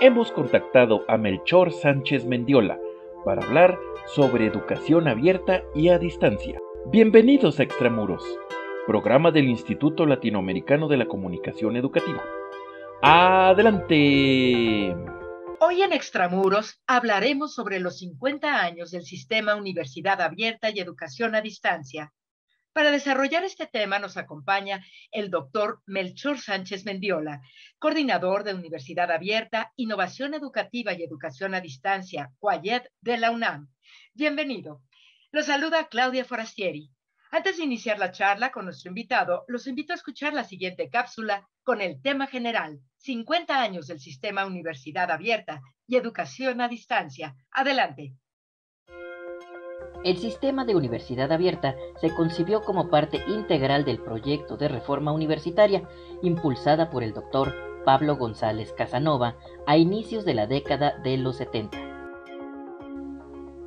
hemos contactado a Melchor Sánchez Mendiola para hablar sobre educación abierta y a distancia. Bienvenidos a Extramuros, programa del Instituto Latinoamericano de la Comunicación Educativa. Adelante. Hoy en Extramuros hablaremos sobre los 50 años del sistema Universidad Abierta y Educación a Distancia, para desarrollar este tema nos acompaña el doctor Melchor Sánchez Mendiola, coordinador de Universidad Abierta, Innovación Educativa y Educación a Distancia, Cuayet de la UNAM. Bienvenido. Lo saluda Claudia Forastieri. Antes de iniciar la charla con nuestro invitado, los invito a escuchar la siguiente cápsula con el tema general, 50 años del sistema Universidad Abierta y Educación a Distancia. Adelante. El sistema de universidad abierta se concibió como parte integral del proyecto de reforma universitaria impulsada por el doctor Pablo González Casanova a inicios de la década de los 70.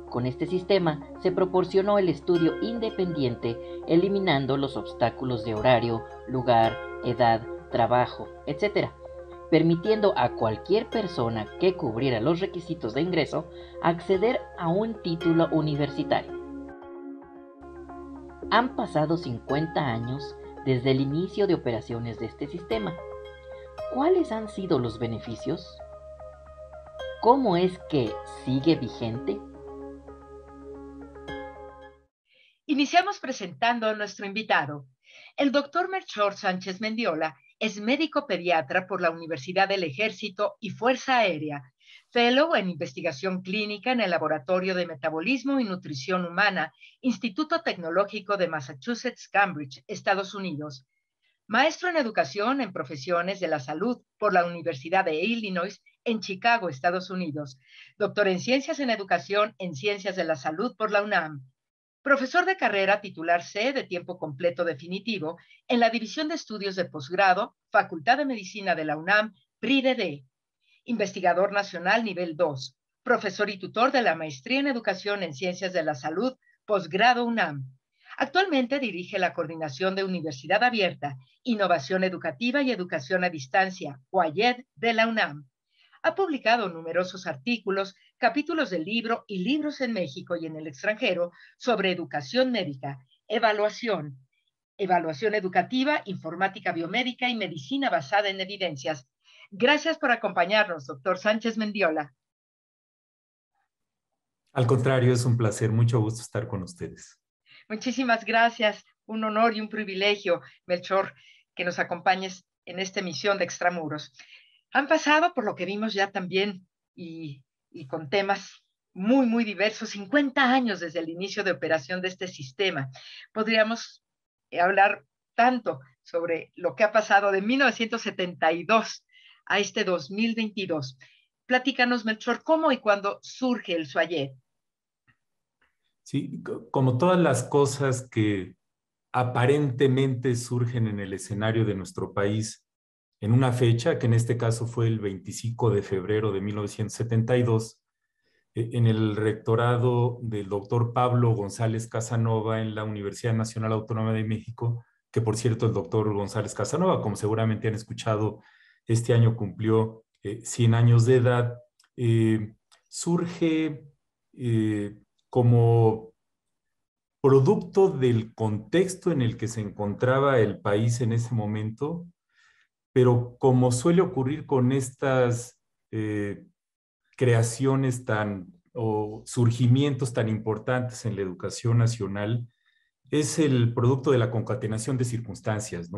Con este sistema se proporcionó el estudio independiente, eliminando los obstáculos de horario, lugar, edad, trabajo, etc., permitiendo a cualquier persona que cubriera los requisitos de ingreso acceder a un título universitario. Han pasado 50 años desde el inicio de operaciones de este sistema. ¿Cuáles han sido los beneficios? ¿Cómo es que sigue vigente? Iniciamos presentando a nuestro invitado. El doctor Melchor Sánchez Mendiola es médico pediatra por la Universidad del Ejército y Fuerza Aérea, fellow en investigación clínica en el Laboratorio de Metabolismo y Nutrición Humana, Instituto Tecnológico de Massachusetts, Cambridge, Estados Unidos. Maestro en educación en profesiones de la salud por la Universidad de Illinois en Chicago, Estados Unidos. Doctor en ciencias en educación en ciencias de la salud por la UNAM profesor de carrera titular C de tiempo completo definitivo en la División de Estudios de Posgrado, Facultad de Medicina de la UNAM, PRIDD, investigador nacional nivel 2, profesor y tutor de la Maestría en Educación en Ciencias de la Salud, Postgrado UNAM. Actualmente dirige la Coordinación de Universidad Abierta, Innovación Educativa y Educación a Distancia, CUAYED, de la UNAM. Ha publicado numerosos artículos, capítulos del libro y libros en México y en el extranjero sobre educación médica, evaluación, evaluación educativa, informática biomédica y medicina basada en evidencias. Gracias por acompañarnos, doctor Sánchez Mendiola. Al contrario, es un placer, mucho gusto estar con ustedes. Muchísimas gracias, un honor y un privilegio, Melchor, que nos acompañes en esta emisión de Extramuros han pasado por lo que vimos ya también y, con temas muy, muy diversos, 50 años desde el inicio de operación de este sistema. Podríamos eh, hablar tanto sobre lo que ha pasado de 1972 a este 2022. Platícanos, Melchor, cómo y cuándo surge el Soyer. Sí, como todas las cosas que aparentemente surgen en el escenario de nuestro país, en una fecha, que en este caso fue el 25 de febrero de 1972, e, en el rectorado del doctor Pablo González Casanova en la Universidad Nacional Autónoma de México, que por cierto el doctor González Casanova, como seguramente han escuchado, este año cumplió 100 eh, años de edad, eh, surge eh, como producto del contexto en el que se encontraba el país en ese momento, pero como suele ocurrir con estas eh, creaciones tan o surgimientos tan importantes en la educación nacional, es el producto de la concatenación de circunstancias,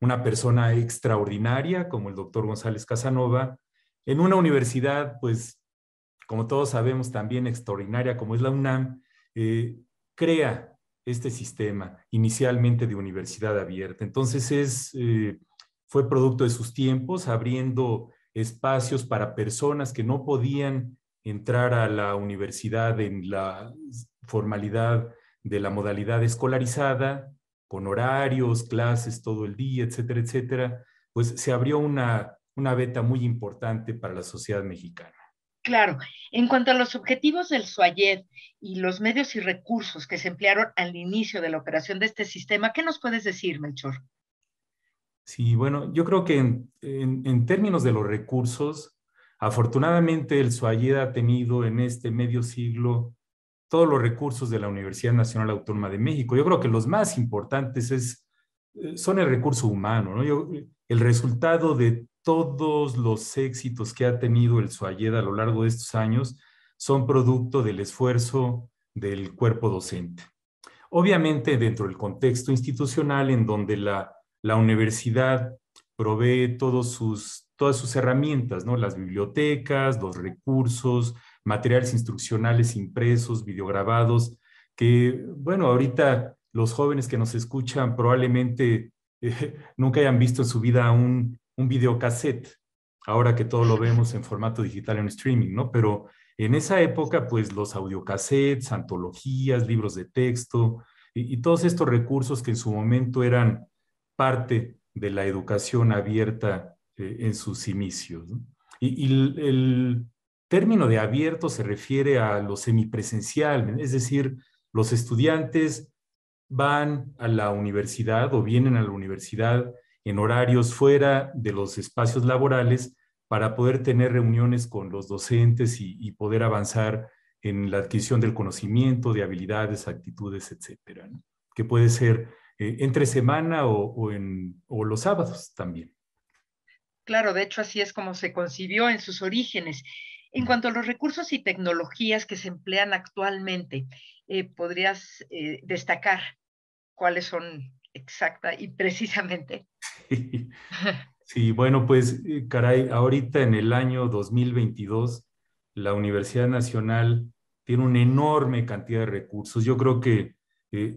Una persona extraordinaria como el doctor González Casanova, en una universidad, pues, como todos sabemos, también extraordinaria como es la UNAM, eh, crea este sistema inicialmente de universidad abierta. Entonces es... Eh, fue producto de sus tiempos, abriendo espacios para personas que no podían entrar a la universidad en la formalidad de la modalidad escolarizada, con horarios, clases todo el día, etcétera, etcétera, pues se abrió una, una beta muy importante para la sociedad mexicana. Claro, en cuanto a los objetivos del Soayed y los medios y recursos que se emplearon al inicio de la operación de este sistema, ¿qué nos puedes decir, Melchor? Sí, bueno, yo creo que en, términos de los recursos, afortunadamente el SUAYED ha tenido en este medio siglo todos los recursos de la Universidad Nacional Autónoma de México. Yo creo que los más importantes es, eh, son el recurso humano, ¿no? Eh, el resultado de todos los éxitos que ha tenido el SUAYED a lo largo de estos años son producto del esfuerzo del cuerpo docente. Obviamente dentro del contexto institucional en donde la la universidad provee todos sus, todas sus herramientas, ¿no? Las bibliotecas, los recursos, materiales instruccionales impresos, videograbados, que, bueno, ahorita los jóvenes que nos escuchan probablemente eh, nunca hayan visto en su vida un, un videocassette, ahora que todo lo vemos en formato digital en streaming, ¿no? Pero en esa época, pues los audiocassettes, antologías, libros de texto y todos estos recursos que en su momento eran parte de la educación abierta eh, en sus inicios. Y, el, término de abierto se refiere a lo semipresencial, es decir, los estudiantes van a la universidad o vienen a la universidad en horarios fuera de los espacios laborales para poder tener reuniones con los docentes y, poder avanzar en la adquisición del conocimiento, de habilidades, actitudes, etcétera, que puede ser eh, entre semana o, en, los sábados también. Claro, de hecho así es como se concibió en sus orígenes. En cuanto a los recursos y tecnologías que se emplean actualmente, eh, ¿podrías eh, destacar cuáles son exacta y precisamente? Sí, bueno, pues caray, ahorita en el año 2022, la Universidad Nacional tiene una enorme cantidad de recursos. Yo creo que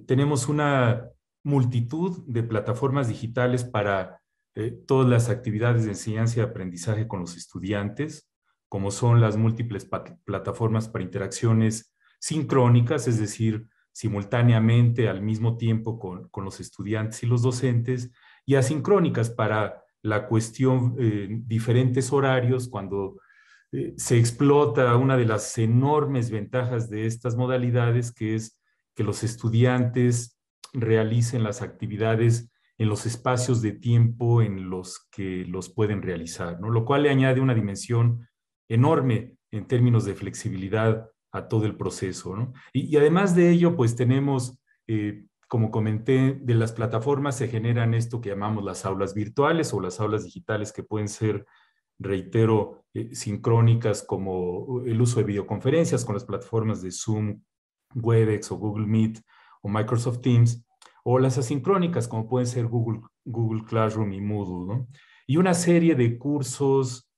tenemos una multitud de plataformas digitales para eh, todas las actividades de enseñanza y aprendizaje con los estudiantes, como son las múltiples plataformas para interacciones sincrónicas, es decir, simultáneamente al mismo tiempo con, los estudiantes y los docentes, y asincrónicas para la cuestión eh, diferentes horarios cuando eh, se explota una de las enormes ventajas de estas modalidades, que es que los estudiantes realicen las actividades en los espacios de tiempo en los que los pueden realizar, ¿no? lo cual le añade una dimensión enorme en términos de flexibilidad a todo el proceso. Y, además de ello, pues tenemos, eh, como comenté, de las plataformas se generan esto que llamamos las aulas virtuales o las aulas digitales que pueden ser, reitero, eh, sincrónicas como el uso de videoconferencias con las plataformas de Zoom, WebEx o Google Meet Microsoft Teams, o las asincrónicas, como pueden ser Google, Google Classroom y Moodle, y una serie de cursos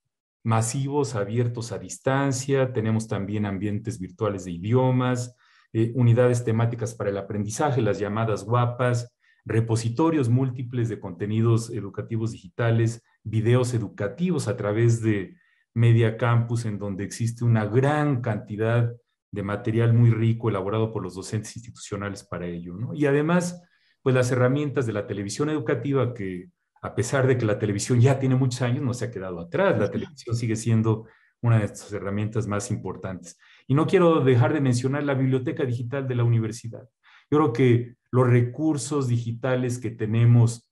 masivos abiertos a distancia. Tenemos también ambientes virtuales de idiomas, eh, unidades temáticas para el aprendizaje, las llamadas guapas, repositorios múltiples de contenidos educativos digitales, videos educativos a través de Media Campus, en donde existe una gran cantidad de material muy rico elaborado por los docentes institucionales para ello. Y además, pues las herramientas de la televisión educativa que, a pesar de que la televisión ya tiene muchos años, no se ha quedado atrás. La televisión sigue siendo una de estas herramientas más importantes. Y no quiero dejar de mencionar la biblioteca digital de la universidad. Yo creo que los recursos digitales que tenemos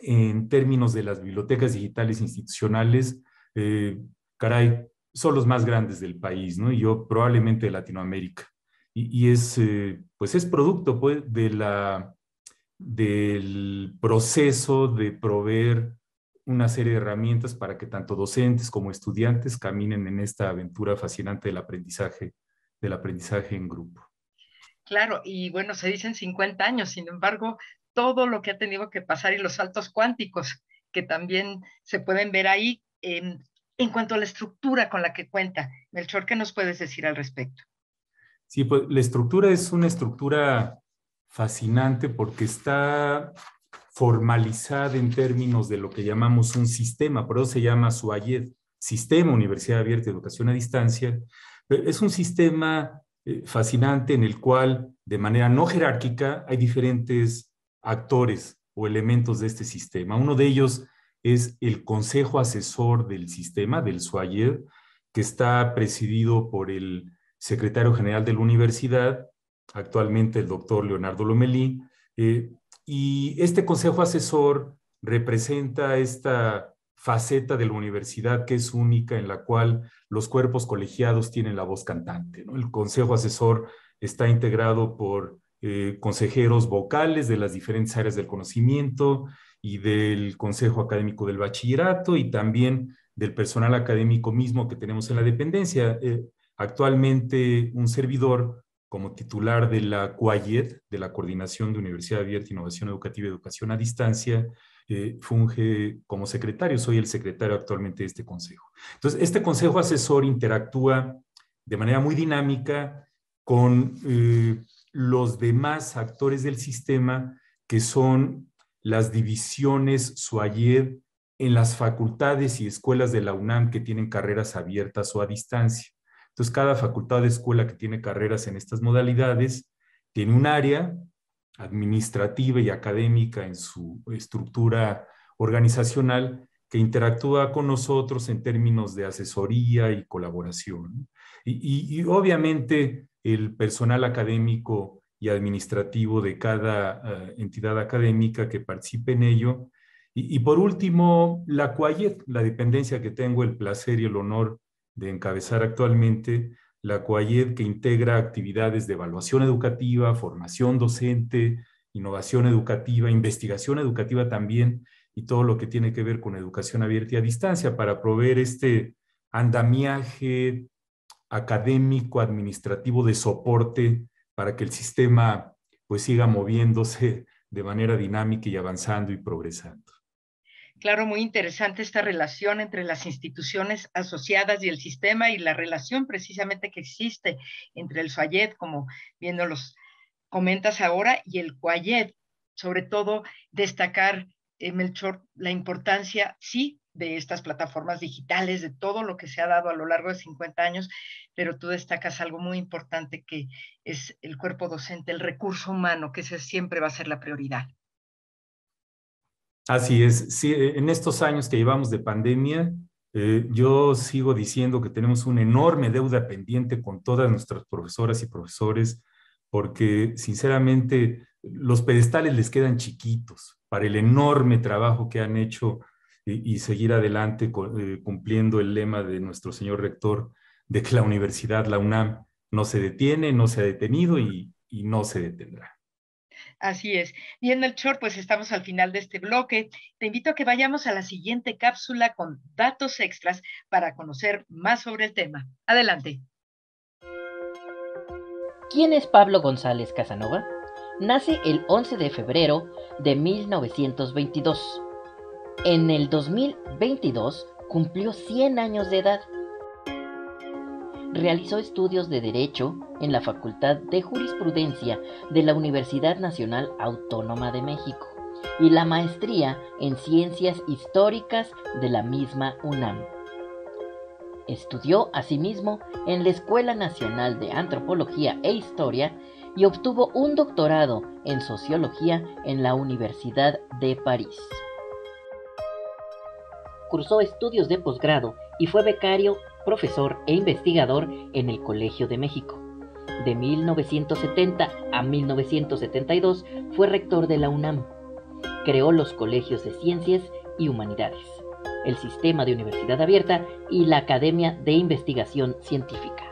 en términos de las bibliotecas digitales institucionales, eh, caray, son los más grandes del país, ¿no? Y yo probablemente de Latinoamérica. Y, es, eh, pues es producto pues, de la, del proceso de proveer una serie de herramientas para que tanto docentes como estudiantes caminen en esta aventura fascinante del aprendizaje, del aprendizaje en grupo. Claro, y bueno, se dicen 50 años, sin embargo, todo lo que ha tenido que pasar y los saltos cuánticos que también se pueden ver ahí, en, em, en cuanto a la estructura con la que cuenta. Melchor, ¿qué nos puedes decir al respecto? Sí, pues la estructura es una estructura fascinante porque está formalizada en términos de lo que llamamos un sistema, por eso se llama SUAYED, Sistema Universidad Abierta de Educación a Distancia. Es un sistema eh, fascinante en el cual, de manera no jerárquica, hay diferentes actores o elementos de este sistema. Uno de ellos es el Consejo Asesor del Sistema, del SUAYED, que está presidido por el secretario general de la universidad, actualmente el doctor Leonardo Lomelí. Eh, y este Consejo Asesor representa esta faceta de la universidad que es única en la cual los cuerpos colegiados tienen la voz cantante. El Consejo Asesor está integrado por eh, consejeros vocales de las diferentes áreas del conocimiento y del Consejo Académico del Bachillerato y también del personal académico mismo que tenemos en la dependencia. Eh, actualmente un servidor como titular de la CUAYED, de la Coordinación de Universidad Abierta, Innovación Educativa y Educación a Distancia, eh, funge como secretario, soy el secretario actualmente de este consejo. Entonces, este consejo asesor interactúa de manera muy dinámica con eh, los demás actores del sistema que son las divisiones SUAYED en las facultades y escuelas de la UNAM que tienen carreras abiertas o a distancia. Entonces, cada facultad de escuela que tiene carreras en estas modalidades tiene un área administrativa y académica en su estructura organizacional que interactúa con nosotros en términos de asesoría y colaboración. y obviamente el personal académico y administrativo de cada eh, entidad académica que participe en ello. Y, por último, la CUAYED, la dependencia que tengo el placer y el honor de encabezar actualmente, la CUAYED que integra actividades de evaluación educativa, formación docente, innovación educativa, investigación educativa también, y todo lo que tiene que ver con educación abierta y a distancia para proveer este andamiaje académico, administrativo de soporte para que el sistema pues siga moviéndose de manera dinámica y avanzando y progresando. Claro, muy interesante esta relación entre las instituciones asociadas y el sistema y la relación precisamente que existe entre el Fayet, como viendo los comentas ahora, y el Cuayet. Sobre todo destacar, eh, Melchor, la importancia, sí, de estas plataformas digitales, de todo lo que se ha dado a lo largo de 50 años, pero tú destacas algo muy importante que es el cuerpo docente, el recurso humano, que siempre va a ser la prioridad. Así es, e, en estos años que llevamos de pandemia, eh, yo sigo diciendo que tenemos una enorme deuda pendiente con todas nuestras profesoras y profesores, porque sinceramente los pedestales les quedan chiquitos para el enorme trabajo que han hecho y, seguir adelante eh, cumpliendo el lema de nuestro señor rector de que la universidad, la UNAM, no se detiene, no se ha detenido y, no se detendrá. Así es. Bien, short pues estamos al final de este bloque. Te invito a que vayamos a la siguiente cápsula con datos extras para conocer más sobre el tema. Adelante. ¿Quién es Pablo González Casanova? Nace el 11 de febrero de 1922. En el 2022 cumplió 100 años de edad. Realizó estudios de Derecho en la Facultad de Jurisprudencia de la Universidad Nacional Autónoma de México y la maestría en Ciencias Históricas de la misma UNAM. Estudió asimismo en la Escuela Nacional de Antropología e Historia y obtuvo un doctorado en Sociología en la Universidad de París cursó estudios de posgrado y fue becario, profesor e investigador en el Colegio de México. De 1970 a 1972 fue rector de la UNAM. Creó los colegios de ciencias y humanidades, el sistema de universidad abierta y la Academia de Investigación Científica.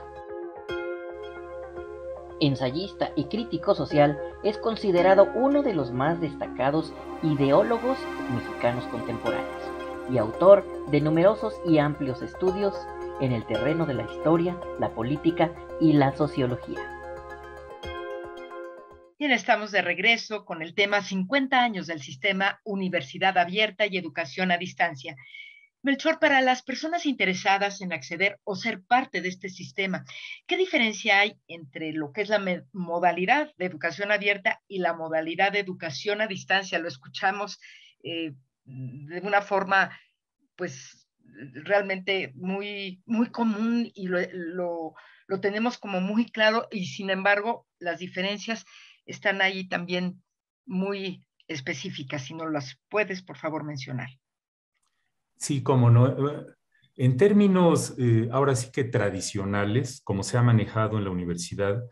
Ensayista y crítico social, es considerado uno de los más destacados ideólogos mexicanos contemporáneos y autor de numerosos y amplios estudios en el terreno de la historia, la política y la sociología. Bien, estamos de regreso con el tema 50 años del sistema Universidad Abierta y Educación a Distancia. Melchor, para las personas interesadas en acceder o ser parte de este sistema, ¿qué diferencia hay entre lo que es la modalidad de educación abierta y la modalidad de educación a distancia? Lo escuchamos eh, de una forma, pues, realmente muy, muy común y lo, tenemos como muy claro y sin embargo las diferencias están ahí también muy específicas. Si no las puedes, por favor, mencionar. Sí, como no. En términos eh, ahora sí que tradicionales, como se ha manejado en la universidad,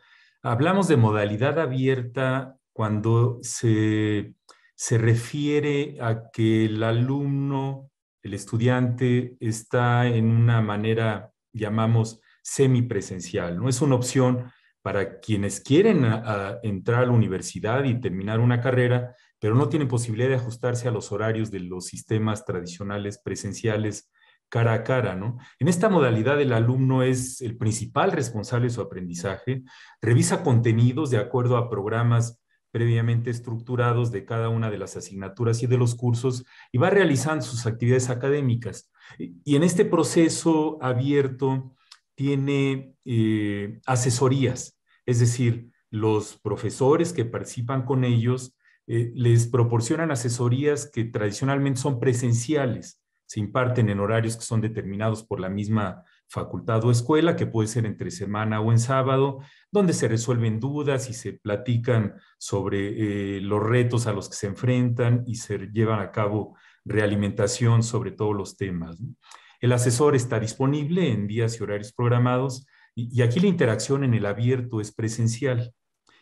hablamos de modalidad abierta cuando se se refiere a que el alumno, el estudiante, está en una manera, llamamos, semipresencial. No es una opción para quienes quieren entrar a la universidad y terminar una carrera, pero no tienen posibilidad de ajustarse a los horarios de los sistemas tradicionales presenciales cara a cara, ¿no? En esta modalidad el alumno es el principal responsable de su aprendizaje, revisa contenidos de acuerdo a programas previamente estructurados de cada una de las asignaturas y de los cursos y va realizando sus actividades académicas. Y en este proceso abierto tiene eh, asesorías, es decir, los profesores que participan con ellos eh, les proporcionan asesorías que tradicionalmente son presenciales, se imparten en horarios que son determinados por la misma facultad o escuela, que puede ser entre semana o en sábado, donde se resuelven dudas y se platican sobre eh, los retos a los que se enfrentan y se llevan a cabo realimentación sobre todos los temas. El asesor está disponible en días y horarios programados y, y aquí la interacción en el abierto es presencial.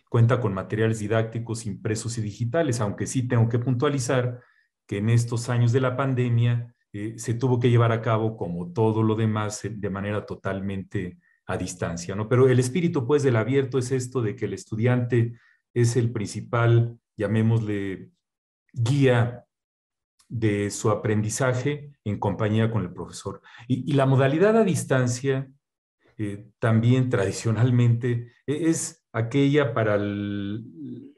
Cuenta con materiales didácticos impresos y digitales, aunque sí tengo que puntualizar que en estos años de la pandemia eh, se tuvo que llevar a cabo como todo lo demás eh, de manera totalmente a distancia, ¿no? Pero el espíritu, pues, del abierto es esto de que el estudiante es el principal, llamémosle, guía de su aprendizaje en compañía con el profesor. Y, la modalidad a distancia, eh, también tradicionalmente, e-, es aquella para el,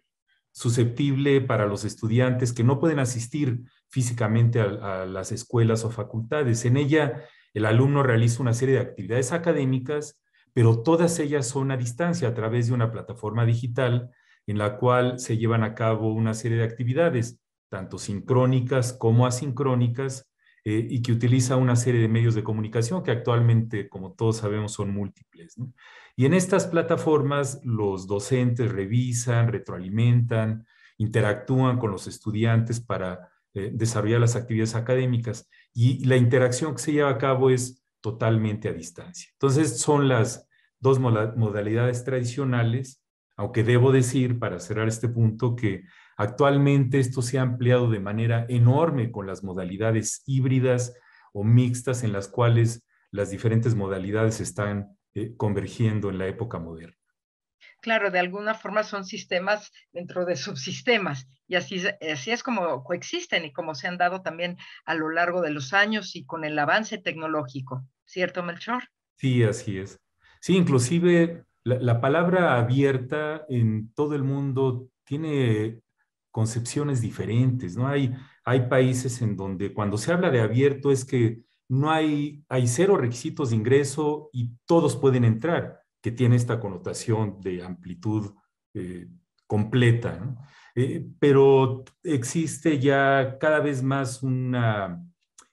susceptible para los estudiantes que no pueden asistir físicamente a, las escuelas o facultades. En ella, el alumno realiza una serie de actividades académicas, pero todas ellas son a distancia a través de una plataforma digital en la cual se llevan a cabo una serie de actividades, tanto sincrónicas como asincrónicas, eh, y que utiliza una serie de medios de comunicación que actualmente, como todos sabemos, son múltiples. Y en estas plataformas los docentes revisan, retroalimentan, interactúan con los estudiantes para eh, desarrollar las actividades académicas y la interacción que se lleva a cabo es totalmente a distancia. Entonces, son las dos modalidades tradicionales, aunque debo decir, para cerrar este punto, que actualmente esto se ha ampliado de manera enorme con las modalidades híbridas o mixtas en las cuales las diferentes modalidades están eh, convergiendo en la época moderna claro, de alguna forma son sistemas dentro de subsistemas y así, así es como coexisten y como se han dado también a lo largo de los años y con el avance tecnológico, ¿cierto, Melchor? Sí, así es. Sí, inclusive la, palabra abierta en todo el mundo tiene concepciones diferentes, ¿no? Hay, hay países en donde cuando se habla de abierto es que no hay, hay cero requisitos de ingreso y todos pueden entrar que tiene esta connotación de amplitud eh, completa, eh, pero existe ya cada vez más un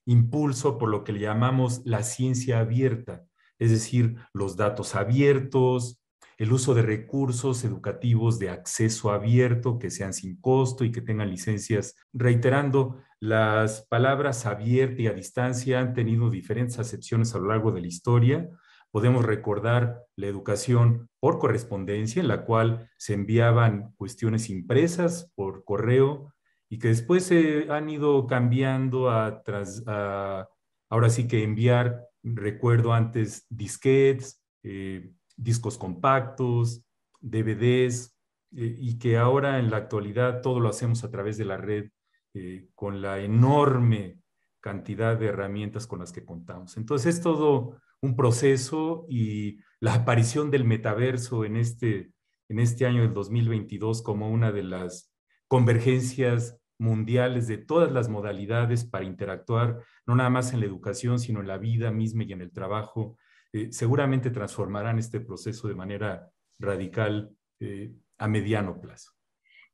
impulso por lo que le llamamos la ciencia abierta, es decir, los datos abiertos, el uso de recursos educativos de acceso abierto que sean sin costo y que tengan licencias. Reiterando, las palabras abierta y a distancia han tenido diferentes acepciones a lo largo de la historia, Podemos recordar la educación por correspondencia, en la cual se enviaban cuestiones impresas por correo y que después se han ido cambiando a, tras, ahora sí que enviar, recuerdo antes, disquets, eh, discos compactos, DVDs, eh, y que ahora en la actualidad todo lo hacemos a través de la red eh, con la enorme cantidad de herramientas con las que contamos. Entonces es todo un proceso y la aparición del metaverso en este, en este año del 2022 como una de las convergencias mundiales de todas las modalidades para interactuar, no nada más en la educación, sino en la vida misma y en el trabajo, eh, seguramente transformarán este proceso de manera radical eh, a mediano plazo.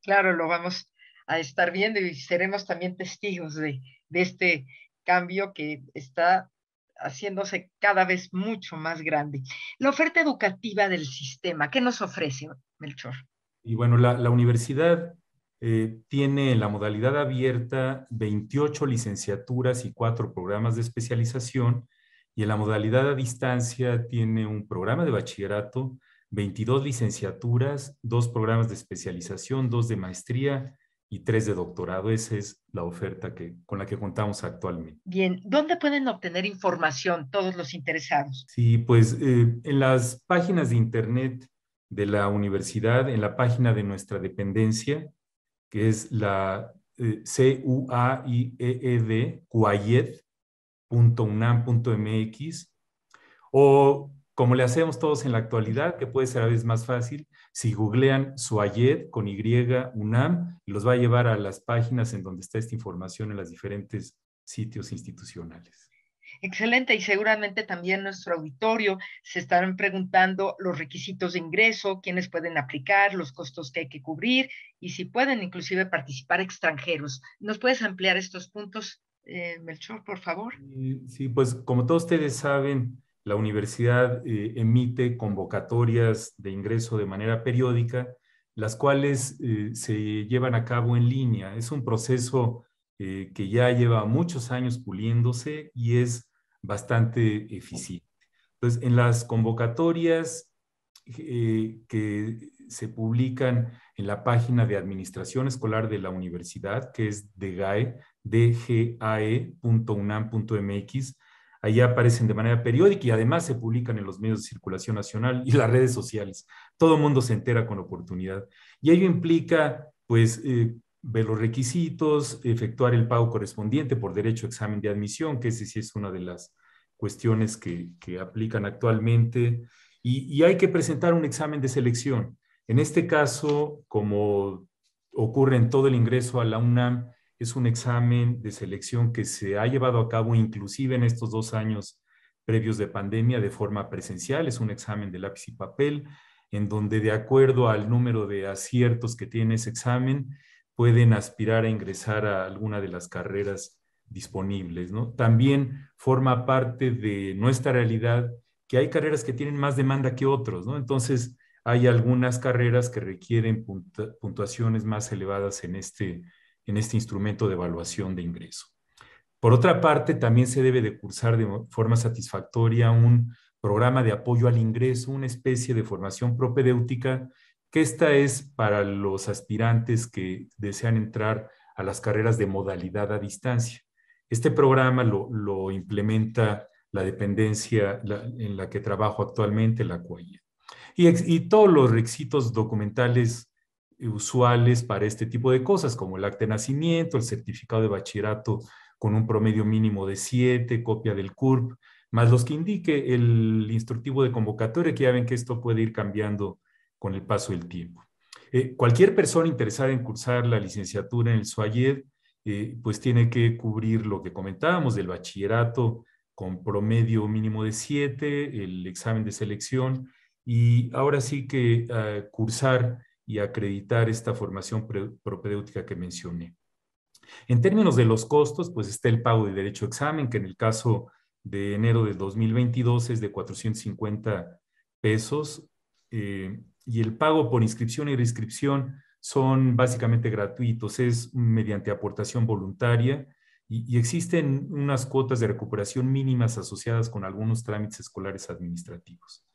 Claro, lo vamos a estar viendo y seremos también testigos de este cambio que está haciéndose cada vez mucho más grande. La oferta educativa del sistema, ¿qué nos ofrece, Melchor? Y bueno, la, universidad eh, tiene en la modalidad abierta 28 licenciaturas y 4 programas de especialización, y en la modalidad a distancia tiene un programa de bachillerato, 22 licenciaturas, dos programas de especialización, dos de maestría y tres de doctorado. Esa es la oferta que, con la que contamos actualmente. Bien, ¿dónde pueden obtener información todos los interesados? Sí, pues eh, en las páginas de Internet de la universidad, en la página de nuestra dependencia, que es la eh, c u a i e, e o como le hacemos todos en la actualidad, que puede ser a veces más fácil, si googlean Suayed con Y UNAM, los va a llevar a las páginas en donde está esta información en los diferentes sitios institucionales. Excelente, y seguramente también nuestro auditorio se estarán preguntando los requisitos de ingreso, quiénes pueden aplicar, los costos que hay que cubrir y si pueden inclusive participar extranjeros. ¿Nos puedes ampliar estos puntos, eh, Melchor, por favor? Sí, pues como todos ustedes saben, la universidad eh, emite convocatorias de ingreso de manera periódica, las cuales eh, se llevan a cabo en línea. Es un proceso eh, que ya lleva muchos años puliéndose y es bastante eficiente. Entonces, en las convocatorias que se publican en la página de Administración Escolar de la Universidad, que es DGAE, dgae.unam.mx, Allí aparecen de manera periódica y además se publican en los medios de circulación nacional y las redes sociales. Todo el mundo se entera con oportunidad. Y ello implica, pues, eh, ver los requisitos, efectuar el pago correspondiente por derecho a examen de admisión, que ese sí es una de las cuestiones que, aplican actualmente. Y, y hay que presentar un examen de selección. En este caso, como ocurre en todo el ingreso a la UNAM, es un examen de selección que se ha llevado a cabo inclusive en estos dos años previos de pandemia de forma presencial, es un examen de lápiz y papel, en donde de acuerdo al número de aciertos que tiene ese examen, pueden aspirar a ingresar a alguna de las carreras disponibles. ¿no? También forma parte de nuestra realidad que hay carreras que tienen más demanda que otros, ¿no? entonces hay algunas carreras que requieren puntuaciones más elevadas en este en este instrumento de evaluación de ingreso. Por otra parte, también se debe de cursar de forma satisfactoria un programa de apoyo al ingreso, una especie de formación propedéutica, que esta es para los aspirantes que desean entrar a las carreras de modalidad a distancia. Este programa lo, implementa la dependencia en la que trabajo actualmente, la CUAIE. Y, y, todos los requisitos documentales eh, usuales para este tipo de cosas, como el acta de nacimiento, el certificado de bachillerato con un promedio mínimo de 7, copia del CURP, más los que indique el instructivo de convocatoria, que ya ven que esto puede ir cambiando con el paso del tiempo. Eh, cualquier persona interesada en cursar la licenciatura en el SUAYED, eh, pues tiene que cubrir lo que comentábamos del bachillerato con promedio mínimo de 7, el examen de selección, y ahora sí que ah, cursar y acreditar esta formación propedéutica que mencioné. En términos de los costos, pues está el pago de derecho a examen, que en el caso de enero de 2022 es de 450 pesos, eh, y el pago por inscripción y reinscripción son básicamente gratuitos, es mediante aportación voluntaria y, existen unas cuotas de recuperación mínimas asociadas con algunos trámites escolares administrativos.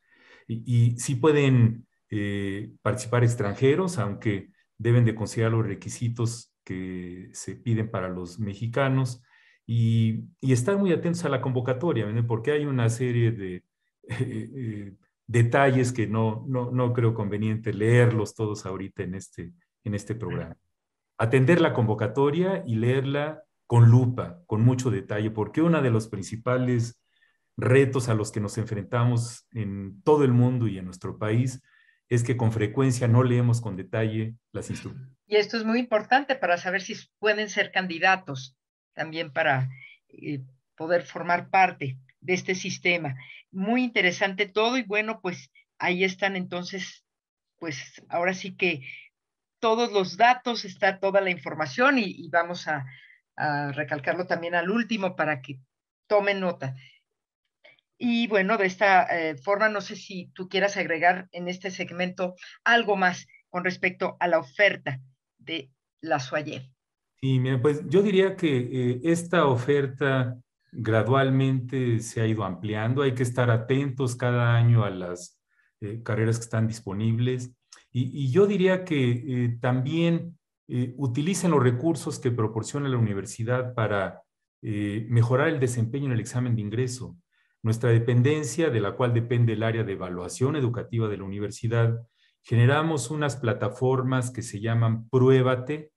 Y, y sí pueden eh, participar extranjeros, aunque deben de considerar los requisitos que se piden para los mexicanos y, estar muy atentos a la convocatoria, porque hay una serie de eh, detalles que no, creo conveniente leerlos todos ahorita en este, en este programa. Atender la convocatoria y leerla con lupa, con mucho detalle, porque uno de los principales retos a los que nos enfrentamos en todo el mundo y en nuestro país es que con frecuencia no leemos con detalle las instrucciones. Y esto es muy importante para saber si pueden ser candidatos también para eh, poder formar parte de este sistema. Muy interesante todo y bueno, pues ahí están entonces, pues ahora sí que todos los datos, está toda la información y, vamos a, a recalcarlo también al último para que tomen nota. Y bueno, de esta eh, forma, no sé si tú quieras agregar en este segmento algo más con respecto a la oferta de la Soyer. Sí, pues yo diría que eh, esta oferta gradualmente se ha ido ampliando. Hay que estar atentos cada año a las eh, carreras que están disponibles. y yo diría que también utilicen los recursos que proporciona la universidad para mejorar el desempeño en el examen de ingreso. Nuestra dependencia, de la cual depende el área de evaluación educativa de la universidad, generamos unas plataformas que se llaman Pruébate,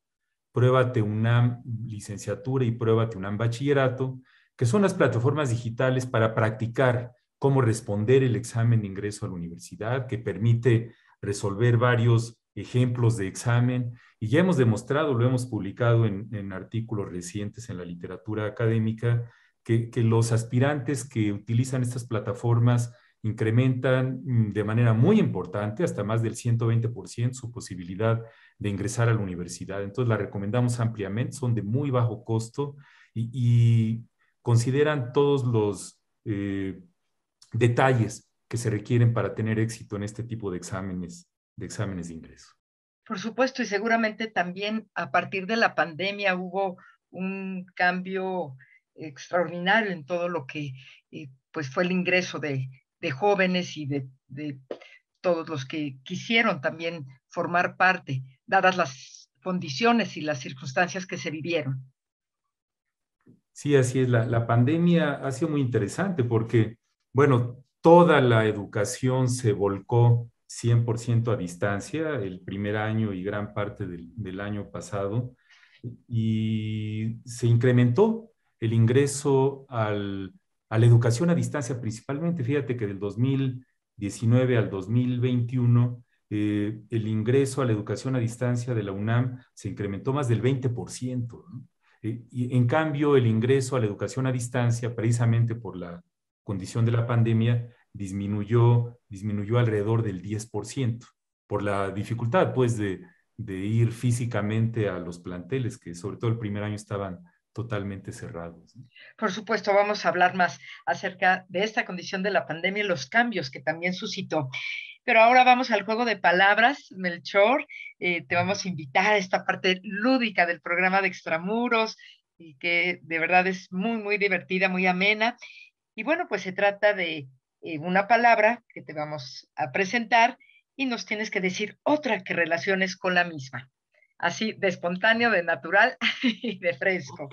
Pruébate UNAM Licenciatura y Pruébate UNAM Bachillerato, que son las plataformas digitales para practicar cómo responder el examen de ingreso a la universidad, que permite resolver varios ejemplos de examen. Y ya hemos demostrado, lo hemos publicado en, en artículos recientes en la literatura académica, que, los aspirantes que utilizan estas plataformas incrementan mm, de manera muy importante, hasta más del 120%, su posibilidad de ingresar a la universidad. Entonces, la recomendamos ampliamente, son de muy bajo costo y, consideran todos los eh, detalles que se requieren para tener éxito en este tipo de exámenes de, exámenes de ingreso. Por supuesto, y seguramente también a partir de la pandemia hubo un cambio extraordinario en todo lo que eh, pues fue el ingreso de, jóvenes y de, todos los que quisieron también formar parte, dadas las condiciones y las circunstancias que se vivieron. Sí, así es. La, pandemia ha sido muy interesante porque, bueno, toda la educación se volcó 100% a distancia el primer año y gran parte del, del año pasado y se incrementó el ingreso a la educación a distancia principalmente. Fíjate que del 2019 al 2021, eh, el ingreso a la educación a distancia de la UNAM se incrementó más del 20%. Eh, y en cambio, el ingreso a la educación a distancia, precisamente por la condición de la pandemia, disminuyó, disminuyó alrededor del 10%, por la dificultad, pues, de, de ir físicamente a los planteles, que sobre todo el primer año estaban totalmente cerrados. Por supuesto, vamos a hablar más acerca de esta condición de la pandemia y los cambios que también suscitó. Pero ahora vamos al juego de palabras, Melchor. Eh, te vamos a invitar a esta parte lúdica del programa de Extramuros, y que de verdad es muy, muy divertida, muy amena. Y bueno, pues se trata de eh, una palabra que te vamos a presentar y nos tienes que decir otra que relaciones con la misma así de espontáneo, de natural y de fresco.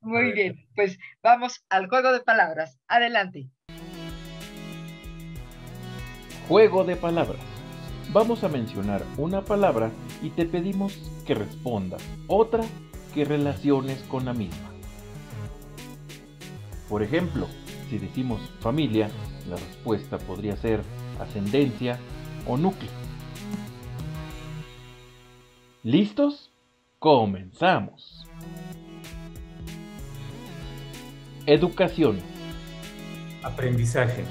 Muy bien, pues vamos al juego de palabras. Adelante. Juego de palabras. Vamos a mencionar una palabra y te pedimos que respondas otra que relaciones con la misma. Por ejemplo, si decimos familia, la respuesta podría ser ascendencia o núcleo. ¿Listos? Comenzamos. Educación. Aprendizaje.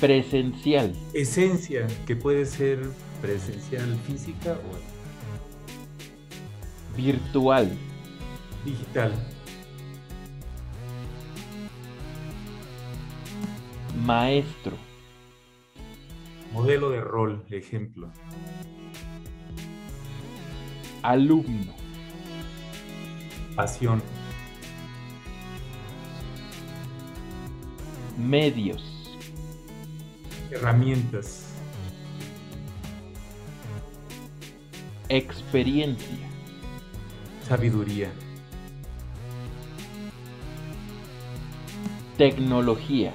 Presencial. Esencia, que puede ser presencial física o... Virtual. Digital. Maestro Modelo de rol, ejemplo. Alumno. Pasión. Medios. Herramientas. Experiencia. Sabiduría. Tecnología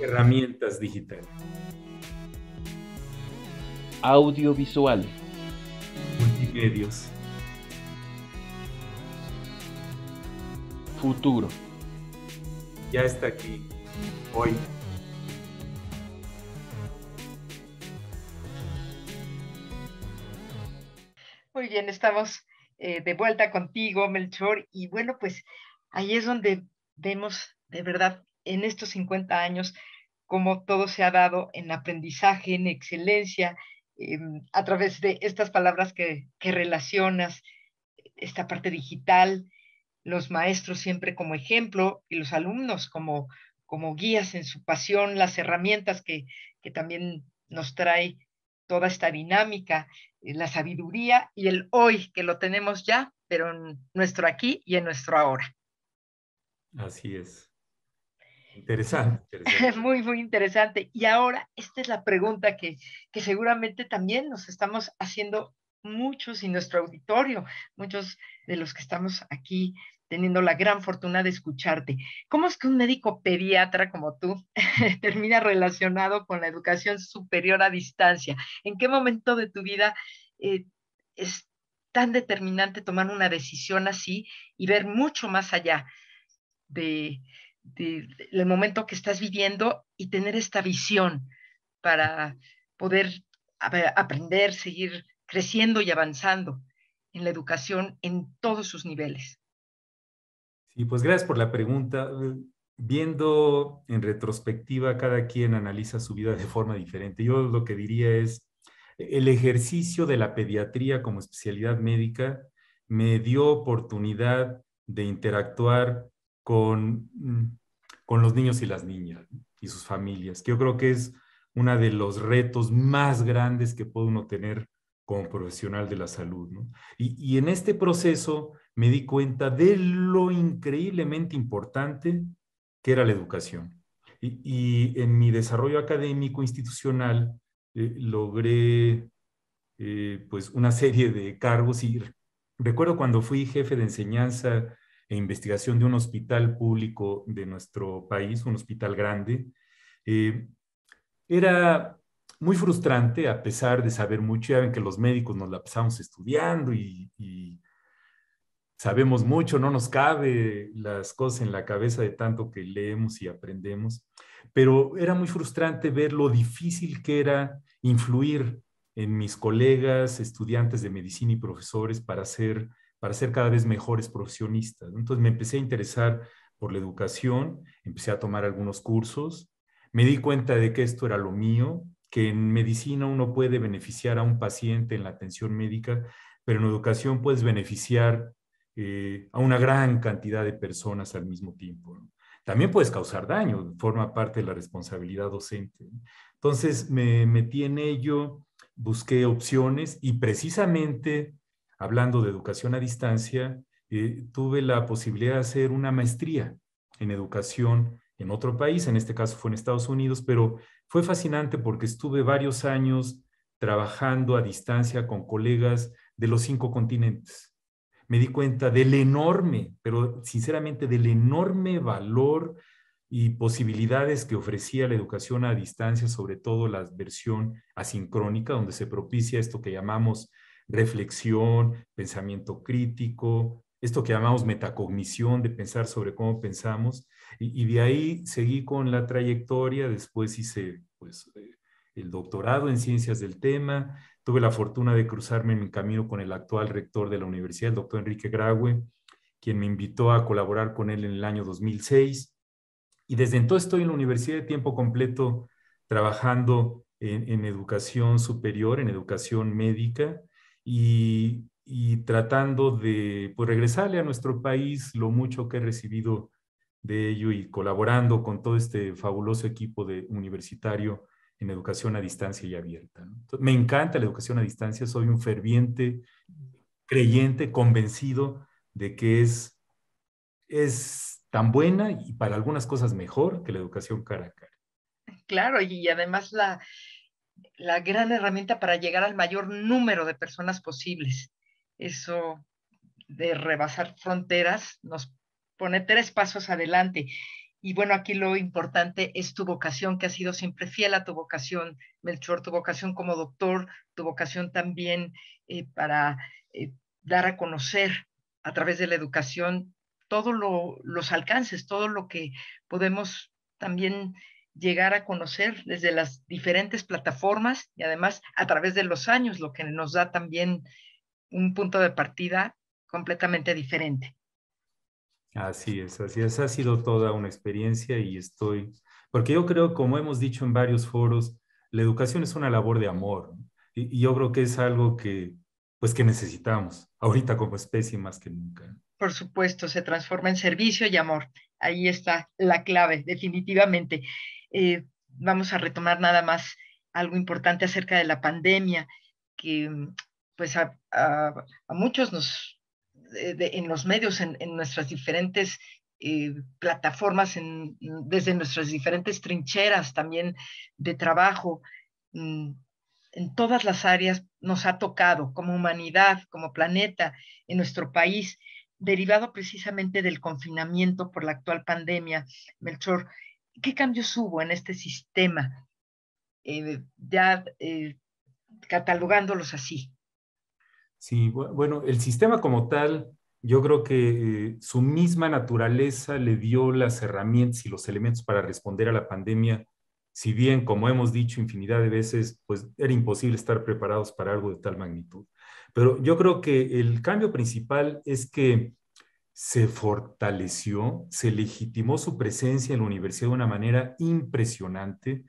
herramientas digitales. Audiovisual. Multimedios. Futuro. Ya está aquí, hoy. Muy bien, estamos eh, de vuelta contigo, Melchor. Y bueno, pues ahí es donde vemos de verdad en estos 50 años, como todo se ha dado en aprendizaje, en excelencia, eh, a través de estas palabras que, relacionas, esta parte digital, los maestros siempre como ejemplo y los alumnos como, como guías en su pasión, las herramientas que, también nos trae toda esta dinámica, eh, la sabiduría y el hoy, que lo tenemos ya, pero en nuestro aquí y en nuestro ahora. Así es. Interesante, Muy, muy interesante. Y ahora, esta es la pregunta que, seguramente también nos estamos haciendo muchos y nuestro auditorio, muchos de los que estamos aquí teniendo la gran fortuna de escucharte. ¿Cómo es que un médico pediatra como tú termina relacionado con la educación superior a distancia? ¿En qué momento de tu vida eh, es tan determinante tomar una decisión así y ver mucho más allá de, el momento que estás viviendo y tener esta visión para poder aprender, seguir creciendo y avanzando en la educación en todos sus niveles. Sí, pues gracias por la pregunta. Viendo en retrospectiva, cada quien analiza su vida de forma diferente. Yo lo que diría es, el ejercicio de la pediatría como especialidad médica me dio oportunidad de interactuar Mm, con, los niños y las niñas y sus familias, que yo creo que es uno de los retos más grandes que puede uno tener como profesional de la salud. Y, en este proceso me di cuenta de lo increíblemente importante que era la educación. Y, en mi desarrollo académico institucional eh, logré eh, pues una serie de cargos y recuerdo cuando fui jefe de enseñanza e investigación de un hospital público de nuestro país, un hospital grande. Eh, era muy frustrante, a pesar de saber mucho, ya ven que los médicos nos la pasamos estudiando y, y sabemos mucho, no nos cabe las cosas en la cabeza de tanto que leemos y aprendemos, pero era muy frustrante ver lo difícil que era influir en mis colegas, estudiantes de medicina y profesores para hacer para ser cada vez mejores profesionistas. Entonces me empecé a interesar por la educación, empecé a tomar algunos cursos, me di cuenta de que esto era lo mío, que en medicina uno puede beneficiar a un paciente en la atención médica, pero en educación puedes beneficiar eh, a una gran cantidad de personas al mismo tiempo. También puedes causar daño, forma parte de la responsabilidad docente. Entonces me metí en ello, busqué opciones y precisamente hablando de educación a distancia, eh, tuve la posibilidad de hacer una maestría en educación en otro país, en este caso fue en Estados Unidos, pero fue fascinante porque estuve varios años trabajando a distancia con colegas de los cinco continentes. Me di cuenta del enorme, pero sinceramente del enorme valor y posibilidades que ofrecía la educación a distancia, sobre todo la versión asincrónica, donde se propicia esto que llamamos reflexión, pensamiento crítico, esto que llamamos metacognición, de pensar sobre cómo pensamos. Y, de ahí seguí con la trayectoria, después hice pues, eh, el doctorado en ciencias del tema, tuve la fortuna de cruzarme en mi camino con el actual rector de la universidad, el doctor Enrique Graue, quien me invitó a colaborar con él en el año 2006. Y desde entonces estoy en la universidad de tiempo completo trabajando en educación superior, en educación médica, y, tratando de pues, regresarle a nuestro país lo mucho que he recibido de ello y colaborando con todo este fabuloso equipo de universitario en educación a distancia y abierta. me encanta la educación a distancia, soy un ferviente creyente, convencido de que es, es tan buena y para algunas cosas mejor que la educación cara a cara. Claro, y además la, la gran herramienta para llegar al mayor número de personas posibles. Eso de rebasar fronteras nos pone tres pasos adelante. Y bueno, aquí lo importante es tu vocación, que ha sido siempre fiel a tu vocación, Melchor, tu vocación como doctor, tu vocación también eh, para eh, dar a conocer a través de la educación todos los alcances, todo lo que podemos también llegar a conocer desde las diferentes plataformas y además a través de los años, lo que nos da también un punto de partida completamente diferente. Así es, así es. Ha sido toda una experiencia y estoy, porque yo creo, como hemos dicho en varios foros, la educación es una labor de amor y, yo creo que es algo que, pues, que necesitamos ahorita como especie más que nunca. Por supuesto, se transforma en servicio y amor. Ahí está la clave, definitivamente. Eh, vamos a retomar nada más algo importante acerca de la pandemia, que mm, pues a, muchos nos, en los medios, en, nuestras diferentes eh, plataformas, mm, desde nuestras diferentes trincheras también de trabajo, en, mm, en todas las áreas nos ha tocado como humanidad, como planeta, en nuestro país, derivado precisamente del confinamiento por la actual pandemia, Melchor. ¿qué cambios hubo en este sistema? Eh, ya eh, catalogándolos así. Sí, bueno, el sistema como tal, yo creo que eh, su misma naturaleza le dio las herramientas y los elementos para responder a la pandemia, si bien, como hemos dicho infinidad de veces, pues era imposible estar preparados para algo de tal magnitud. Pero yo creo que el cambio principal es que se fortaleció, se legitimó su presencia en la universidad de una manera impresionante.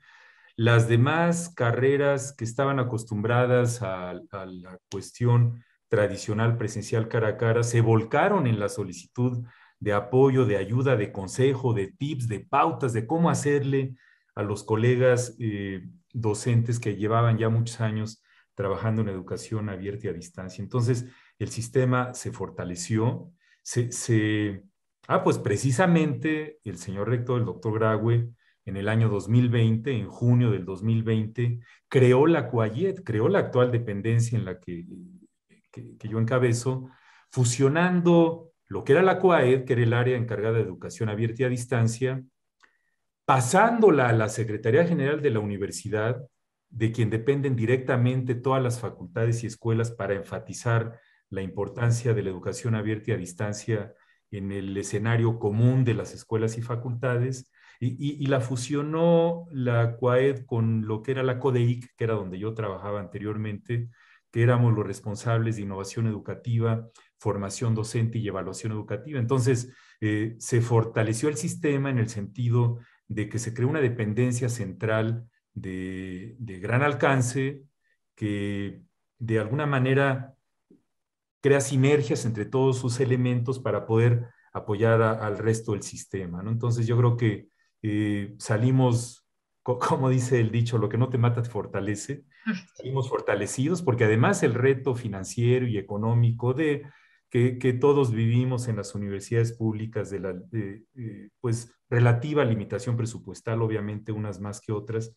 Las demás carreras que estaban acostumbradas a, la cuestión tradicional presencial cara a cara se volcaron en la solicitud de apoyo, de ayuda, de consejo, de tips, de pautas, de cómo hacerle a los colegas eh, docentes que llevaban ya muchos años trabajando en educación abierta y a distancia. Entonces, el sistema se fortaleció, se, ah, pues precisamente el señor rector, el doctor Graue, en el año 2020, en junio del 2020, creó la CUAYET, creó la actual dependencia en la que, que, yo encabezo, fusionando lo que era la CUAED, que era el área encargada de educación abierta y a distancia, pasándola a la Secretaría General de la Universidad, de quien dependen directamente todas las facultades y escuelas para enfatizar la importancia de la educación abierta y a distancia en el escenario común de las escuelas y facultades, y, la fusionó la CUAED con lo que era la CODEIC, que era donde yo trabajaba anteriormente, que éramos los responsables de innovación educativa, formación docente y evaluación educativa. Entonces, eh, se fortaleció el sistema en el sentido de que se creó una dependencia central de gran alcance que de alguna manera crea sinergias entre todos sus elementos para poder apoyar al resto del sistema. ¿no? Entonces yo creo que eh, salimos, como dice el dicho, lo que no te mata te fortalece, salimos fortalecidos porque además el reto financiero y económico de que, todos vivimos en las universidades públicas de la eh, pues relativa limitación presupuestal, obviamente unas más que otras,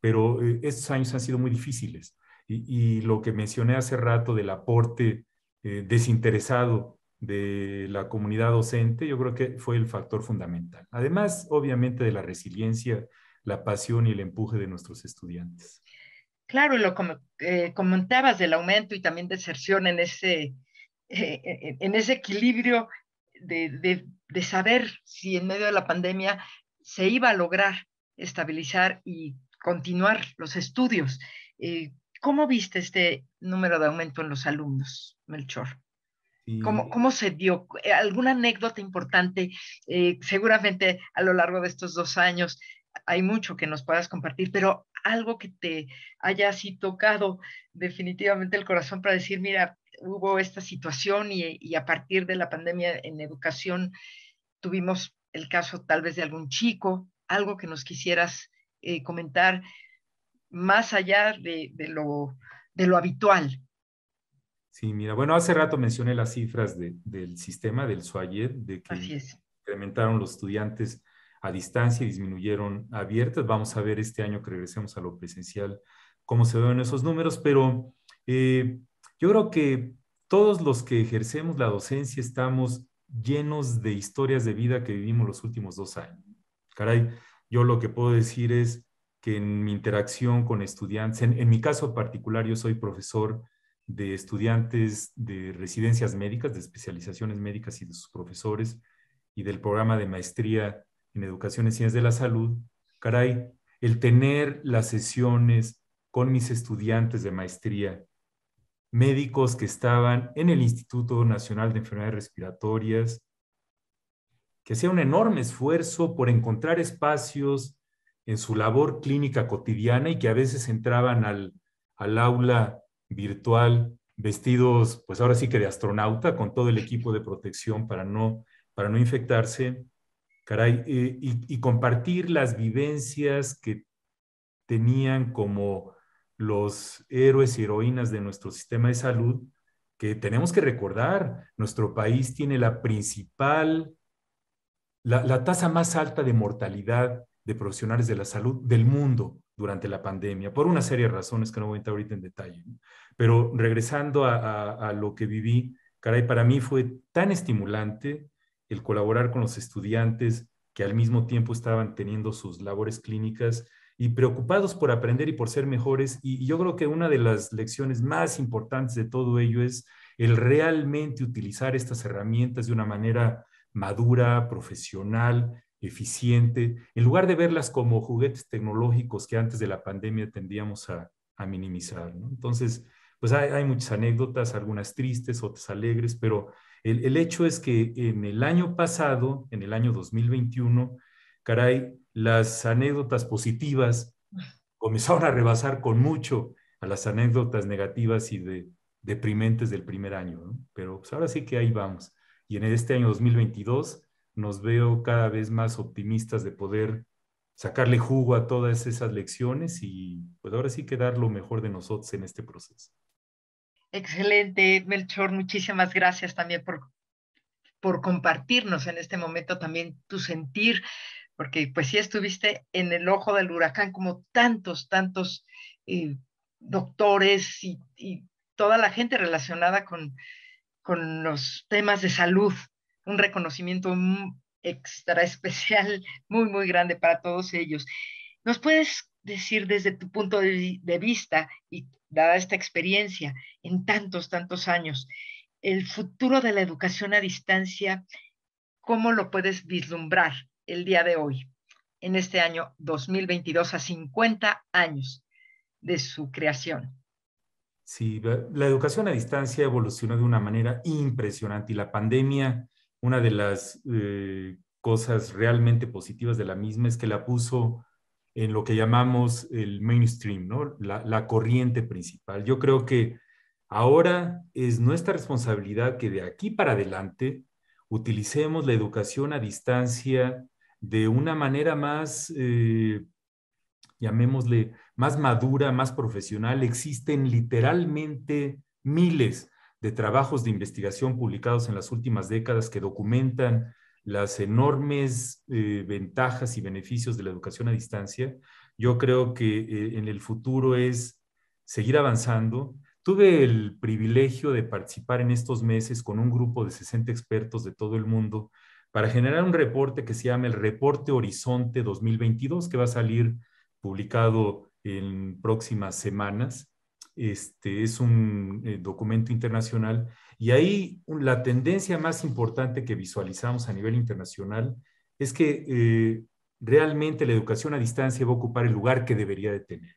pero eh, estos años han sido muy difíciles. Y, y, lo que mencioné hace rato del aporte eh, desinteresado de la comunidad docente, yo creo que fue el factor fundamental. Además, obviamente, de la resiliencia, la pasión y el empuje de nuestros estudiantes. Claro, lo eh, comentabas del aumento y también deserción en ese, eh, en ese equilibrio de, saber si en medio de la pandemia se iba a lograr estabilizar y continuar los estudios. ¿Cómo viste este número de aumento en los alumnos, Melchor? ¿Cómo, se dio? Eh, ¿Alguna anécdota importante? Eh, seguramente a lo largo de estos dos años hay mucho que nos puedas compartir, pero algo que te haya así tocado definitivamente el corazón para decir, mira, hubo esta situación y, a partir de la pandemia en educación tuvimos el caso tal vez de algún chico, algo que nos quisieras eh, comentar más allá de, lo, de lo habitual. Sí, mira, bueno, hace rato mencioné las cifras del sistema, del SUAYER, de que incrementaron los estudiantes a distancia y disminuyeron abiertas. Vamos a ver este año que regresemos a lo presencial cómo se ven esos números, pero eh, yo creo que todos los que ejercemos la docencia estamos llenos de historias de vida que vivimos los últimos dos años. Caray, yo lo que puedo decir es, que en mi interacción con estudiantes, en, mi caso particular yo soy profesor de estudiantes de residencias médicas, de especializaciones médicas y de sus profesores y del programa de maestría en educación en ciencias de la salud, caray, el tener las sesiones con mis estudiantes de maestría, médicos que estaban en el Instituto Nacional de Enfermedades Respiratorias, que hacía un enorme esfuerzo por encontrar espacios en su labor clínica cotidiana y que a veces entraban al, aula virtual vestidos, pues ahora sí que de astronauta, con todo el equipo de protección para no, para no infectarse, eh, y, compartir las vivencias que tenían como los héroes y heroínas de nuestro sistema de salud, que tenemos que recordar, nuestro país tiene la principal, la, la tasa más alta de mortalidad de profesionales de la salud del mundo durante la pandemia, por una serie de razones que no voy a entrar ahorita en detalle. Pero regresando a, lo que viví, caray, para mí fue tan estimulante el colaborar con los estudiantes que al mismo tiempo estaban teniendo sus labores clínicas y preocupados por aprender y por ser mejores. Y, y yo creo que una de las lecciones más importantes de todo ello es el realmente utilizar estas herramientas de una manera madura, profesional, eficiente, en lugar de verlas como juguetes tecnológicos que antes de la pandemia tendíamos a, minimizar. Entonces, pues hay, muchas anécdotas, algunas tristes, otras alegres, pero el, hecho es que en el año pasado, en el año 2021, caray, las anécdotas positivas comenzaron a rebasar con mucho a las anécdotas negativas y de, deprimentes del primer año, pero pues ahora sí que ahí vamos. Y en este año 2022 nos veo cada vez más optimistas de poder sacarle jugo a todas esas lecciones y pues ahora sí que dar lo mejor de nosotros en este proceso. Excelente, Melchor, muchísimas gracias también por, compartirnos en este momento también tu sentir, porque pues sí estuviste en el ojo del huracán como tantos, tantos eh, doctores y, toda la gente relacionada con, con los temas de salud un reconocimiento extra especial muy, muy grande para todos ellos. ¿Nos puedes decir desde tu punto de, vista y dada esta experiencia en tantos, tantos años, el futuro de la educación a distancia, cómo lo puedes vislumbrar el día de hoy, en este año 2022, a 50 años de su creación? Sí, la educación a distancia evolucionó de una manera impresionante y la pandemia una de las eh, cosas realmente positivas de la misma es que la puso en lo que llamamos el mainstream, ¿no? la, corriente principal. Yo creo que ahora es nuestra responsabilidad que de aquí para adelante utilicemos la educación a distancia de una manera más, eh, llamémosle, más madura, más profesional. Existen literalmente miles de trabajos de investigación publicados en las últimas décadas que documentan las enormes eh, ventajas y beneficios de la educación a distancia. Yo creo que eh, en el futuro es seguir avanzando. Tuve el privilegio de participar en estos meses con un grupo de 60 expertos de todo el mundo para generar un reporte que se llama el Reporte Horizonte 2022, que va a salir publicado en próximas semanas este, es un eh, documento internacional y ahí la tendencia más importante que visualizamos a nivel internacional es que eh, realmente la educación a distancia va a ocupar el lugar que debería de tener,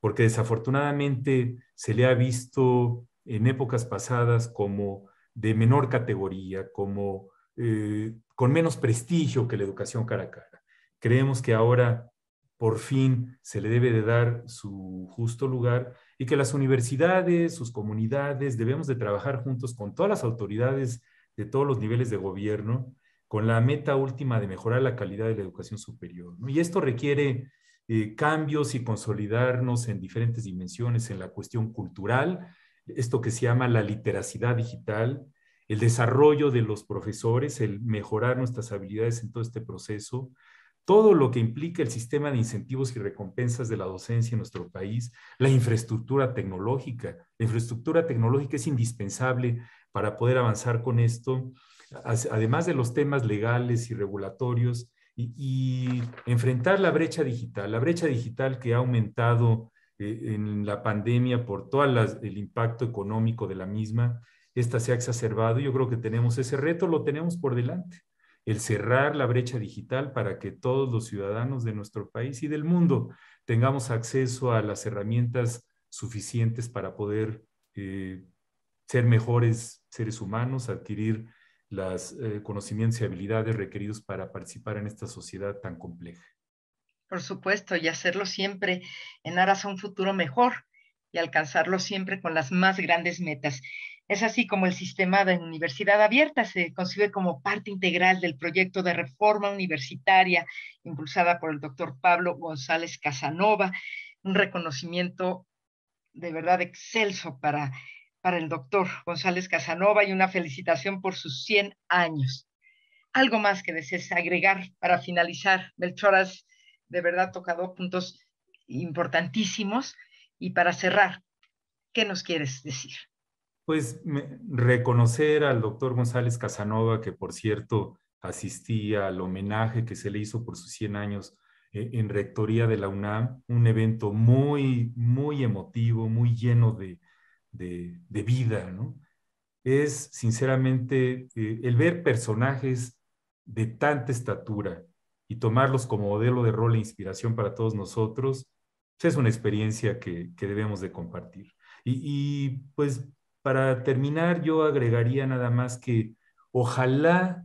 porque desafortunadamente se le ha visto en épocas pasadas como de menor categoría, como eh, con menos prestigio que la educación cara a cara. Creemos que ahora por fin se le debe de dar su justo lugar y que las universidades, sus comunidades, debemos de trabajar juntos con todas las autoridades de todos los niveles de gobierno con la meta última de mejorar la calidad de la educación superior. Y esto requiere eh, cambios y consolidarnos en diferentes dimensiones, en la cuestión cultural, esto que se llama la literacidad digital, el desarrollo de los profesores, el mejorar nuestras habilidades en todo este proceso, todo lo que implica el sistema de incentivos y recompensas de la docencia en nuestro país, la infraestructura tecnológica. La infraestructura tecnológica es indispensable para poder avanzar con esto, además de los temas legales y regulatorios, y, enfrentar la brecha digital, la brecha digital que ha aumentado eh, en la pandemia por todo el impacto económico de la misma, esta se ha exacerbado yo creo que tenemos ese reto, lo tenemos por delante el cerrar la brecha digital para que todos los ciudadanos de nuestro país y del mundo tengamos acceso a las herramientas suficientes para poder eh, ser mejores seres humanos, adquirir los eh, conocimientos y habilidades requeridos para participar en esta sociedad tan compleja. Por supuesto, y hacerlo siempre en aras a un futuro mejor y alcanzarlo siempre con las más grandes metas. Es así como el sistema de universidad abierta se concibe como parte integral del proyecto de reforma universitaria impulsada por el doctor Pablo González Casanova, un reconocimiento de verdad excelso para, el doctor González Casanova y una felicitación por sus 100 años. ¿Algo más que desees agregar para finalizar? Melchoras de verdad tocado puntos importantísimos y para cerrar, ¿qué nos quieres decir? pues reconocer al doctor González Casanova, que por cierto asistía al homenaje que se le hizo por sus 100 años eh, en Rectoría de la UNAM, un evento muy, muy emotivo, muy lleno de, de, vida, ¿no? Es sinceramente eh, el ver personajes de tanta estatura y tomarlos como modelo de rol e inspiración para todos nosotros, pues, es una experiencia que, que debemos de compartir. y, pues para terminar, yo agregaría nada más que ojalá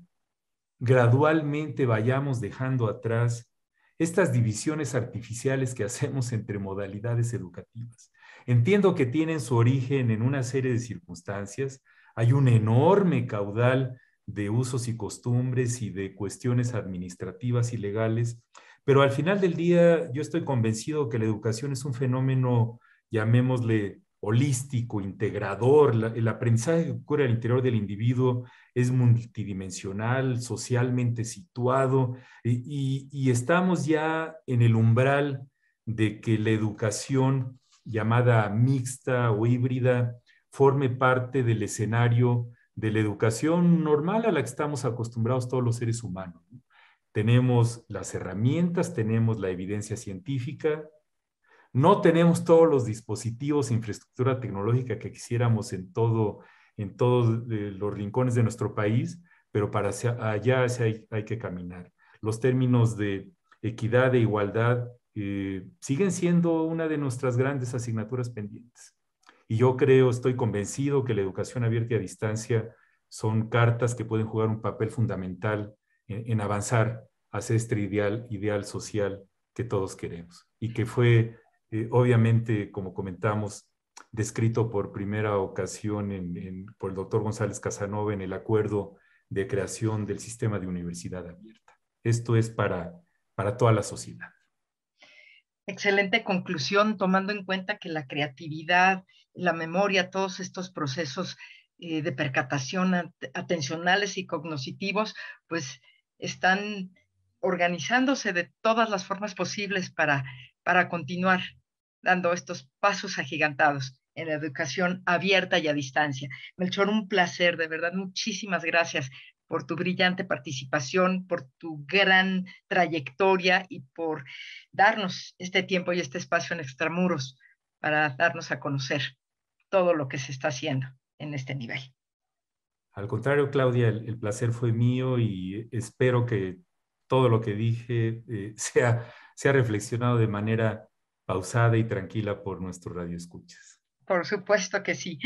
gradualmente vayamos dejando atrás estas divisiones artificiales que hacemos entre modalidades educativas. Entiendo que tienen su origen en una serie de circunstancias. Hay un enorme caudal de usos y costumbres y de cuestiones administrativas y legales, pero al final del día yo estoy convencido que la educación es un fenómeno, llamémosle, holístico, integrador. el aprendizaje que ocurre al interior del individuo es multidimensional, socialmente situado, y estamos ya en el umbral de que la educación llamada mixta o híbrida forme parte del escenario de la educación normal a la que estamos acostumbrados todos los seres humanos. Tenemos las herramientas, tenemos la evidencia científica, no tenemos todos los dispositivos, e infraestructura tecnológica que quisiéramos en todo en todos eh, los rincones de nuestro país, pero para allá hay, que caminar. Los términos de equidad e igualdad eh, siguen siendo una de nuestras grandes asignaturas pendientes. Y yo creo, estoy convencido que la educación abierta y a distancia son cartas que pueden jugar un papel fundamental en, avanzar hacia este ideal, ideal social que todos queremos y que fue eh, obviamente, como comentamos, descrito por primera ocasión por el doctor González Casanova en el acuerdo de creación del sistema de universidad abierta. Esto es para, para toda la sociedad. Excelente conclusión, tomando en cuenta que la creatividad, la memoria, todos estos procesos eh, de percatación atencionales y cognositivos, pues están organizándose de todas las formas posibles para, para continuar dando estos pasos agigantados en la educación abierta y a distancia. Melchor, un placer, de verdad, muchísimas gracias por tu brillante participación, por tu gran trayectoria y por darnos este tiempo y este espacio en Extramuros para darnos a conocer todo lo que se está haciendo en este nivel. Al contrario, Claudia, el, placer fue mío y espero que todo lo que dije eh, sea, sea reflexionado de manera pausada y tranquila por nuestro radio escuchas. Por supuesto que sí.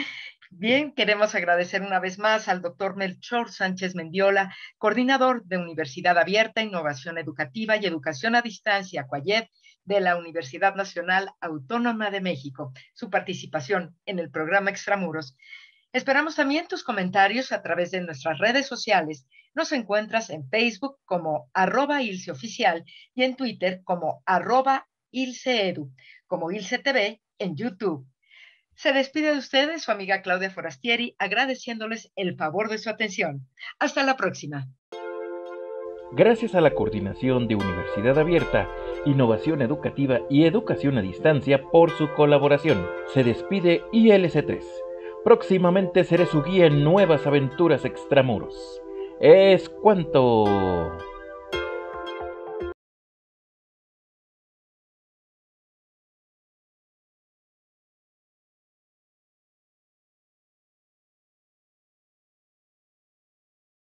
Bien, queremos agradecer una vez más al doctor Melchor Sánchez Mendiola, coordinador de Universidad Abierta, Innovación Educativa y Educación a Distancia, CUAYED, de la Universidad Nacional Autónoma de México, su participación en el programa Extramuros. Esperamos también tus comentarios a través de nuestras redes sociales. Nos encuentras en Facebook como arroba y en Twitter como arroba Ilse Edu, como Ilse TV en YouTube. Se despide de ustedes su amiga Claudia Forastieri, agradeciéndoles el favor de su atención. Hasta la próxima. Gracias a la coordinación de Universidad Abierta, Innovación Educativa y Educación a Distancia por su colaboración. Se despide ILC3. Próximamente seré su guía en nuevas aventuras extramuros. Es cuanto...